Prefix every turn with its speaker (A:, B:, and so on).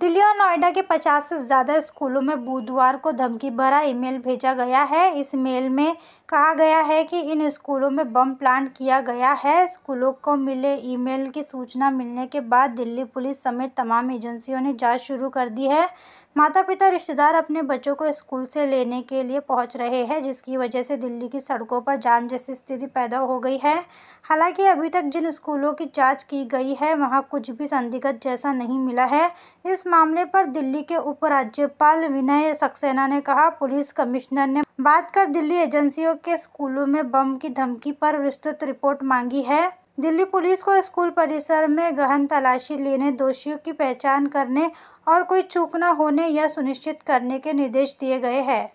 A: दिल्ली और नोएडा के 50 से ज़्यादा स्कूलों में बुधवार को धमकी भरा ईमेल भेजा गया है इस मेल में कहा गया है कि इन स्कूलों में बम प्लांट किया गया है स्कूलों को मिले ईमेल की सूचना मिलने के बाद दिल्ली पुलिस समेत तमाम एजेंसियों ने जांच शुरू कर दी है माता पिता रिश्तेदार अपने बच्चों को स्कूल से लेने के लिए पहुंच रहे हैं जिसकी वजह से दिल्ली की सड़कों पर जाम जैसी स्थिति पैदा हो गई है हालांकि अभी तक जिन स्कूलों की जांच की गई है वहां कुछ भी संदिग्ध जैसा नहीं मिला है इस मामले पर दिल्ली के उपराज्यपाल विनय सक्सेना ने कहा पुलिस कमिश्नर ने बात कर दिल्ली एजेंसियों के स्कूलों में बम की धमकी पर विस्तृत रिपोर्ट मांगी है दिल्ली पुलिस को स्कूल परिसर में गहन तलाशी लेने दोषियों की पहचान करने और कोई चूक न होने यह सुनिश्चित करने के निर्देश दिए गए हैं